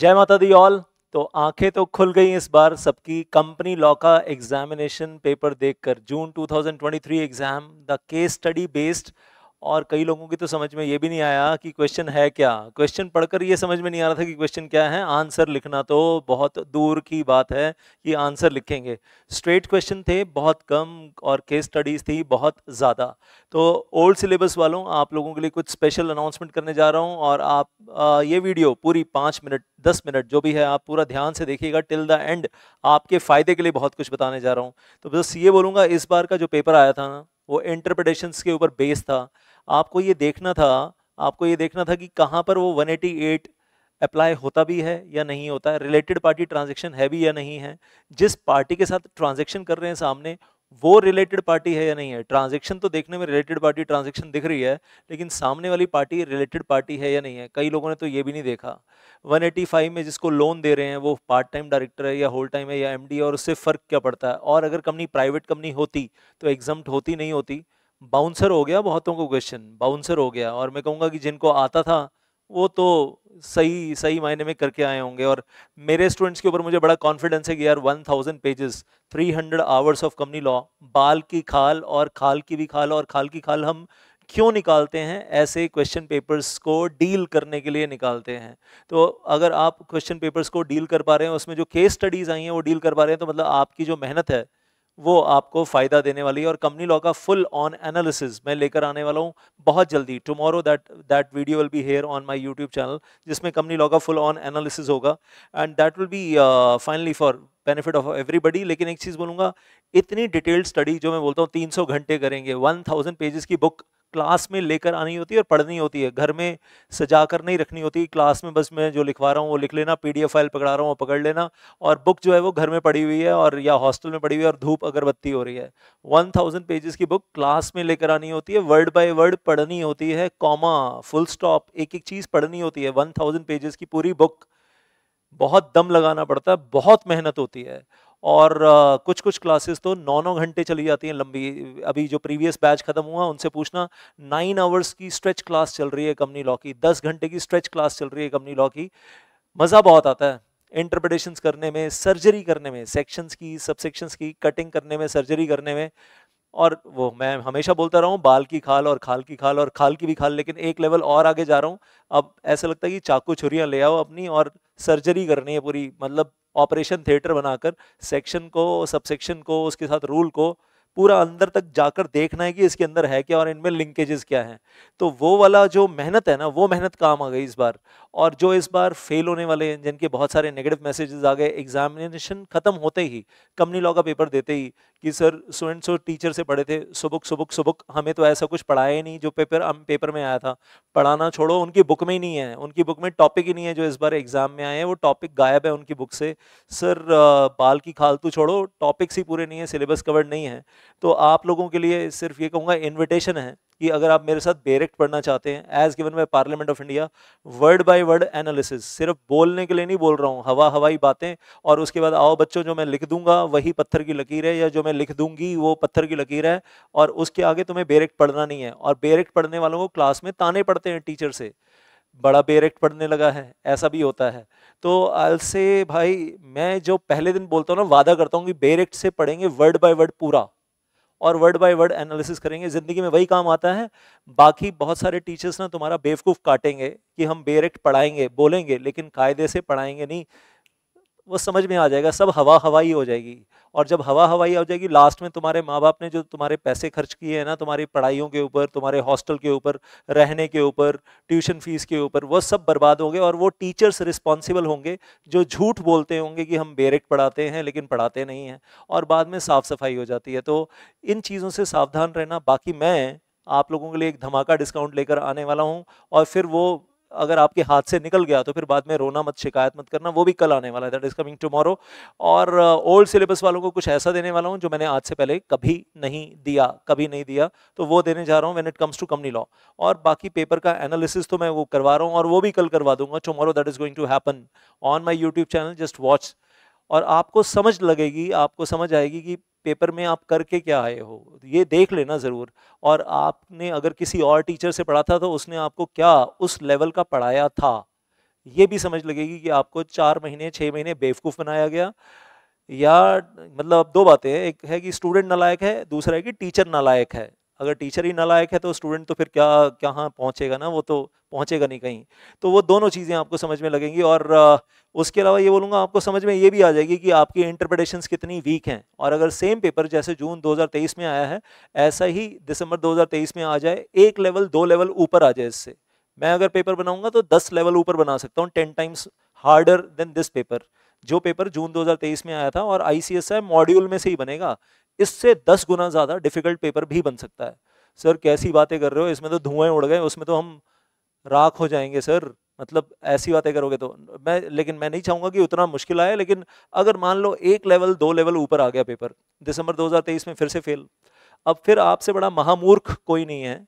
जय माता the all तो आंखें तो खुल गई इस बार सबकी कंपनी लॉ का एग्जामिनेशन पेपर देखकर June 2023 exam the case study based और कई लोगों की तो समझ में ये भी नहीं आया कि क्वेश्चन है क्या क्वेश्चन पढ़कर ये समझ में नहीं आ रहा था कि क्वेश्चन क्या है आंसर लिखना तो बहुत दूर की बात है कि आंसर लिखेंगे स्ट्रेट क्वेश्चन थे बहुत कम और केस स्टडीज़ थी बहुत ज़्यादा तो ओल्ड सिलेबस वालों आप लोगों के लिए कुछ स्पेशल अनाउंसमेंट करने जा रहा हूँ और आप आ, ये वीडियो पूरी पाँच मिनट दस मिनट जो भी है आप पूरा ध्यान से देखिएगा टिल द एंड आपके फ़ायदे के लिए बहुत कुछ बताने जा रहा हूँ तो बस ये बोलूँगा इस बार का जो पेपर आया था ना वो इंटरप्रिटेशन के ऊपर बेस था आपको ये देखना था आपको ये देखना था कि कहाँ पर वो 188 अप्लाई होता भी है या नहीं होता है रिलेटेड पार्टी ट्रांजेक्शन है भी या नहीं है जिस पार्टी के साथ ट्रांजेक्शन कर रहे हैं सामने वो रिलेटेड पार्टी है या नहीं है ट्रांजेक्शन तो देखने में रिलेटेड पार्टी ट्रांजेक्शन दिख रही है लेकिन सामने वाली पार्टी रिलेटेड पार्टी है या नहीं है कई लोगों ने तो ये भी नहीं देखा 185 में जिसको लोन दे रहे हैं वो पार्ट टाइम डायरेक्टर है या होल टाइम है या एम है और उससे फ़र्क क्या पड़ता है और अगर कंपनी प्राइवेट कंपनी होती तो एग्जाम होती नहीं होती बाउंसर हो गया बहुतों को क्वेश्चन बाउंसर हो गया और मैं कहूँगा कि जिनको आता था वो तो सही सही मायने में करके आए होंगे और मेरे स्टूडेंट्स के ऊपर मुझे बड़ा कॉन्फिडेंस है कि यार 1000 pages 300 hours of company law बाल की खाल और खाल की भी खाल और खाल की खाल हम क्यों निकालते हैं ऐसे क्वेश्चन पेपर्स को डील करने के लिए निकालते हैं तो अगर आप क्वेश्चन पेपर्स को डील कर पा रहे हैं उसमें जो केस स्टडीज़ आई हैं वो डील कर पा रहे हैं तो मतलब आपकी जो मेहनत है वो आपको फ़ायदा देने वाली है और कंपनी लॉ का फुल ऑन एनालिसिस मैं लेकर आने वाला हूँ बहुत जल्दी tomorrow that that video will be here on my YouTube channel जिसमें कंपनी लॉ का फुल ऑन एनालिसिस होगा and that will be finally for benefit of everybody लेकिन एक चीज़ बोलूँगा इतनी डिटेल्ड स्टडी जो मैं बोलता हूँ तीन घंटे करेंगे वन पेजेस की बुक क्लास में लेकर आनी होती है और पढ़नी होती है घर में सजा कर नहीं रखनी होती क्लास में बस मैं जो लिखवा रहा हूँ वो लिख लेना पीडीएफ फाइल पकड़ा रहा हूँ वो पकड़ लेना और बुक जो है वो घर में पड़ी हुई है और या हॉस्टल में पड़ी हुई है और धूप अगरबत्ती हो रही है वन थाउजेंड पेजेस की बुक क्लास में लेकर आनी होती है वर्ड बाय वर्ड पढ़नी होती है कॉमा फुल स्टॉप एक एक चीज़ पढ़नी होती है वन थाउजेंड पेजेस की पूरी बुक बहुत दम लगाना पड़ता है बहुत मेहनत होती है और कुछ कुछ क्लासेस तो नौ नौ घंटे चली जाती हैं लंबी अभी जो प्रीवियस बैच खत्म हुआ उनसे पूछना नाइन आवर्स की स्ट्रेच क्लास चल रही है कंपनी लॉ की दस घंटे की स्ट्रेच क्लास चल रही है कंपनी लॉ की मज़ा बहुत आता है इंटरप्रटेशन करने में सर्जरी करने में सेक्शंस की सब सेक्शंस की कटिंग करने में सर्जरी करने में और वो मैं हमेशा बोलता रहा हूँ बाल की खाल और खाल की खाल और खाल की भी खाल लेकिन एक लेवल और आगे जा रहा हूँ अब ऐसा लगता है कि चाकू छुरियाँ ले आओ अपनी और सर्जरी करनी है पूरी मतलब ऑपरेशन थिएटर बनाकर सेक्शन को सब सेक्शन को उसके साथ रूल को पूरा अंदर तक जाकर देखना है कि इसके अंदर है क्या और इनमें लिंकेजेस क्या हैं तो वो वाला जो मेहनत है ना वो मेहनत काम आ गई इस बार और जो इस बार फेल होने वाले हैं जिनके बहुत सारे नेगेटिव मैसेजेस आ गए एग्जामिनेशन खत्म होते ही कंपनी लॉ का पेपर देते ही कि sir so and so teacher से पढ़े थे सुबुक सुबुक सुबुक हमें तो ऐसा कुछ पढ़ाया ही नहीं जो पेपर हम पेपर में आया था पढ़ाना छोड़ो उनकी बुक में ही नहीं है उनकी बुक में टॉपिक ही नहीं है जो इस बार एग्ज़ाम में आए हैं वो टॉपिक गायब है उनकी बुक से सर बाल की खालतू छोड़ो टॉपिक्स ही पूरे नहीं है सिलेबस कवर्ड नहीं है तो आप लोगों के लिए सिर्फ ये कहूँगा इन्विटेशन है कि अगर आप मेरे साथ डायरेक्ट पढ़ना चाहते हैं as given by parliament of India word by word analysis सिर्फ बोलने के लिए नहीं बोल रहा हूँ हवा हवाई बातें और उसके बाद आओ बच्चों जो मैं लिख दूंगा वही पत्थर की लकीर है या जो मैं लिख दूंगी वो पत्थर की लकीर है और उसके आगे तुम्हें बेरेक्ट पढ़ना नहीं है और बेरेक्ट पढ़ने वालों को क्लास में ताने पड़ते हैं टीचर से बड़ा बेरेक्ट पढ़ने लगा है ऐसा भी होता है तो अल से भाई मैं जो पहले दिन बोलता हूँ ना वादा करता हूँ कि बेरेक्ट से पढ़ेंगे वर्ड बाय वर्ड पूरा और वर्ड बाय वर्ड एनालिसिस करेंगे ज़िंदगी में वही काम आता है बाकी बहुत सारे टीचर्स ना तुम्हारा बेवकूफ़ काटेंगे कि हम बेरेक्ट पढ़ाएंगे बोलेंगे लेकिन कायदे से पढ़ाएंगे नहीं वो समझ में आ जाएगा सब हवा हवाई हो जाएगी और जब हवा हवाई हो जाएगी लास्ट में तुम्हारे माँ बाप ने जो तुम्हारे पैसे खर्च किए हैं ना तुम्हारी पढ़ाइयों के ऊपर तुम्हारे हॉस्टल के ऊपर रहने के ऊपर ट्यूशन फीस के ऊपर वो सब बर्बाद होंगे और वो टीचर्स रिस्पॉन्सिबल होंगे जो झूठ बोलते होंगे कि हम बेरेक पढ़ाते हैं लेकिन पढ़ाते नहीं हैं और बाद में साफ़ सफाई हो जाती है तो इन चीज़ों से सावधान रहना बाकी मैं आप लोगों के लिए एक धमाका डिस्काउंट लेकर आने वाला हूँ और फिर वो अगर आपके हाथ से निकल गया तो फिर बाद में रोना मत शिकायत मत करना वो भी कल आने वाला है दैट इज़ कमिंग टुमारो और ओल्ड uh, सिलेबस वालों को कुछ ऐसा देने वाला हूँ जो मैंने आज से पहले कभी नहीं दिया कभी नहीं दिया तो वो देने जा रहा हूँ when it comes to company law और बाकी पेपर का एनालिसिस तो मैं वो करवा रहा हूँ और वो भी कल करवा दूंगा tomorrow that is going to happen on my YouTube channel just watch और आपको समझ लगेगी आपको समझ आएगी कि पेपर में आप करके क्या आए हो ये देख लेना ज़रूर और आपने अगर किसी और टीचर से पढ़ा था तो उसने आपको क्या उस लेवल का पढ़ाया था ये भी समझ लगेगी कि आपको चार महीने छः महीने बेवकूफ़ बनाया गया या मतलब दो बातें एक है कि स्टूडेंट नालायक है दूसरा है कि टीचर नालायक है अगर टीचर ही नालायक है तो स्टूडेंट तो फिर क्या क्या हाँ पहुँचेगा ना वो तो पहुँचेगा नहीं कहीं तो वो दोनों चीज़ें आपको समझ में लगेंगी और उसके अलावा ये बोलूँगा आपको समझ में ये भी आ जाएगी कि आपकी इंटरप्रटेशन कितनी वीक हैं और अगर सेम पेपर जैसे जून 2023 में आया है ऐसा ही दिसंबर 2023 में आ जाए एक लेवल दो लेवल ऊपर आ जाए इससे मैं अगर पेपर बनाऊँगा तो दस लेवल ऊपर बना सकता हूँ ten times harder than this paper जो पेपर जून 2023 में आया था और आई मॉड्यूल में से ही बनेगा इससे दस गुना ज़्यादा डिफिकल्ट पेपर भी बन सकता है सर कैसी बातें कर रहे हो इसमें तो धुएं उड़ गए उसमें तो हम राख हो जाएंगे सर मतलब ऐसी बातें करोगे तो मैं लेकिन मैं नहीं चाहूंगा कि उतना मुश्किल आए लेकिन अगर मान लो एक लेवल दो लेवल ऊपर आ गया पेपर दिसंबर 2023 में फिर से फेल अब फिर आपसे बड़ा महामूर्ख कोई नहीं है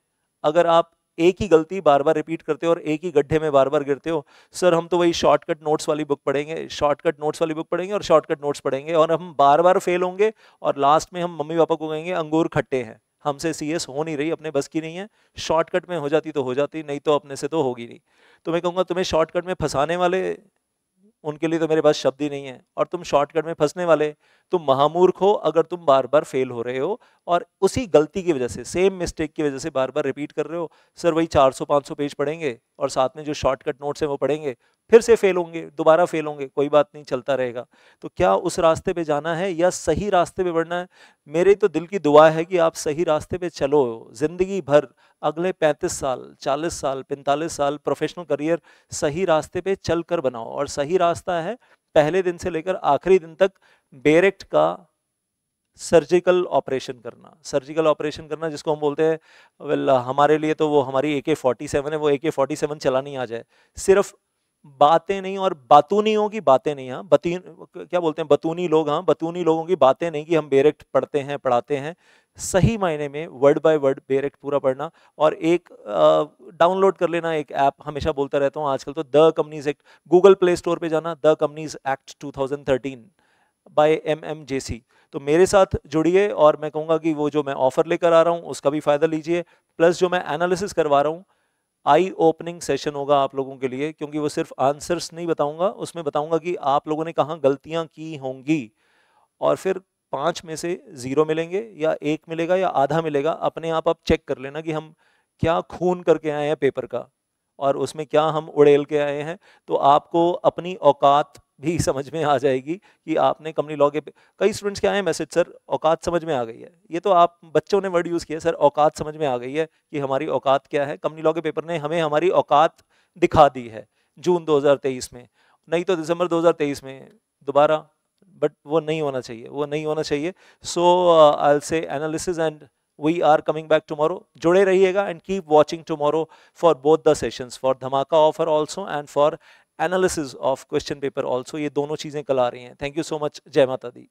अगर आप एक ही गलती बार बार रिपीट करते हो और एक ही गड्ढे में बार बार गिरते हो सर हम तो वही शॉर्टकट नोट्स वाली बुक पढ़ेंगे शॉर्टकट नोट्स वाली बुक पढ़ेंगे और शॉर्टकट नोट्स पढ़ेंगे और हम बार बार फेल होंगे और लास्ट में हम मम्मी पापा को कहेंगे अंगूर खट्टे हैं हमसे सी हो नहीं रही अपने बस की नहीं है शॉर्टकट में हो जाती तो हो जाती नहीं तो अपने से तो होगी नहीं तो मैं कहूँगा तुम्हें शॉर्टकट में फंसाने वाले उनके लिए तो मेरे पास शब्द ही नहीं है और तुम शॉर्टकट में फंसने वाले तुम महामूर्ख हो अगर तुम बार बार फेल हो रहे हो और उसी गलती की वजह से सेम मिस्टेक की वजह से बार बार रिपीट कर रहे हो सर वही 400-500 पेज पढ़ेंगे और साथ में जो शॉर्टकट नोट्स हैं वो पढ़ेंगे फिर से फेल होंगे दोबारा फेल होंगे कोई बात नहीं चलता रहेगा तो क्या उस रास्ते पे जाना है या सही रास्ते पे बढ़ना है मेरे तो दिल की दुआ है कि आप सही रास्ते पे चलो ज़िंदगी भर अगले 35 साल 40 साल 45 साल प्रोफेशनल करियर सही रास्ते पे चल कर बनाओ और सही रास्ता है पहले दिन से लेकर आखिरी दिन तक डायरेक्ट का सर्जिकल ऑपरेशन करना सर्जिकल ऑपरेशन करना जिसको हम बोलते हैं वेल हमारे लिए तो वो हमारी ए के फोर्टी सेवन है वो ए के फोर्टी सेवन नहीं आ जाए सिर्फ बातें नहीं और बातूनियों की बातें नहीं हाँ बती क्या बोलते हैं बतूनी लोग हाँ बतूनी लोगों की बातें नहीं कि हम बेरेक्ट पढ़ते हैं पढ़ाते हैं सही मायने में वर्ड बाय वर्ड बेरेक्ट पूरा पढ़ना और एक डाउनलोड कर लेना एक ऐप हमेशा बोलता रहता हूँ आजकल तो the companies act Google Play Store पर जाना the companies act two by M M J C तो मेरे साथ जुड़िए और मैं कहूँगा कि वो जो मैं ऑफर लेकर आ रहा हूँ उसका भी फ़ायदा लीजिए प्लस जो मैं एनालिसिस करवा रहा हूँ आई ओपनिंग सेशन होगा आप लोगों के लिए क्योंकि वो सिर्फ आंसर्स नहीं बताऊंगा उसमें बताऊंगा कि आप लोगों ने कहाँ गलतियाँ की होंगी और फिर पाँच में से ज़ीरो मिलेंगे या एक मिलेगा या आधा मिलेगा अपने आप आप चेक कर लेना कि हम क्या खून करके आए हैं पेपर का और उसमें क्या हम उड़ेल के आए हैं तो आपको अपनी औकात भी समझ में आ जाएगी कि आपने कंपनी लॉ के कई स्टूडेंट्स के आए मैसेज सर औकात समझ में आ गई है ये तो आप बच्चों ने वर्ड यूज़ किया सर औकात समझ में आ गई है कि हमारी औकात क्या है कंपनी लॉ के पेपर ने हमें हमारी औकात दिखा दी है जून 2023 में नहीं तो दिसंबर 2023 में दोबारा बट वो नहीं होना चाहिए वो नहीं होना चाहिए so I say analysis and we are coming back tomorrow जुड़े रहिएगा and keep watching tomorrow for both the sessions for धमाका offer also and for analysis of question paper also ये दोनों चीज़ें कल आ रही हैं थैंक यू सो मच जय माता दी